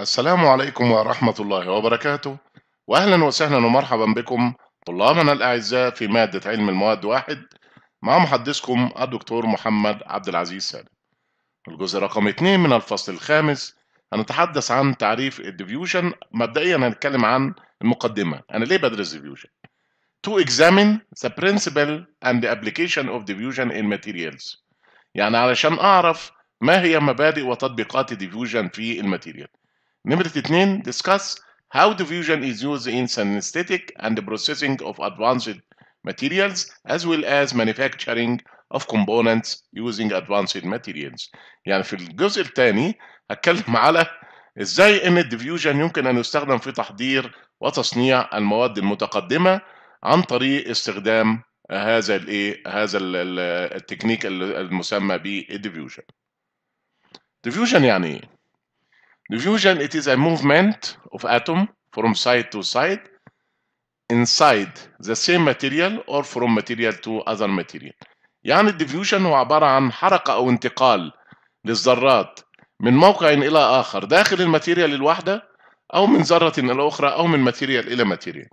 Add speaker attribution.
Speaker 1: السلام عليكم ورحمة الله وبركاته وأهلا وسهلا ومرحبا بكم طلابنا الأعزاء في مادة علم المواد واحد مع محدثكم الدكتور محمد عبد العزيز سالم الجزء رقم 2 من الفصل الخامس هنتحدث عن تعريف الديفيوجن مبدئيا هنتكلم عن المقدمة أنا ليه بدرس ديفيوجن To examine the principle and the application of diffusion in materials يعني علشان أعرف ما هي مبادئ وتطبيقات diffusion في الماتيريال نمرة اثنين discuss how diffusion is used in synthetic and processing of advanced materials as well as manufacturing of components using advanced materials يعني في الجزء الثاني هتكلم على ازاي ان الديفيوجن يمكن ان يستخدم في تحضير وتصنيع المواد المتقدمه عن طريق استخدام هذا الايه هذا التكنيك المسمى بالديفيوجن ديفيوجن يعني ايه Diffusion, it is a movement of atom from side to side inside the same material or from material to other material. يعني الديفيوجن هو عبارة عن حركة أو انتقال للذرات من موقع إلى آخر داخل الماتيريال الواحدة أو من ذرة إلى أخرى أو من ماتيريال إلى ماتيريال.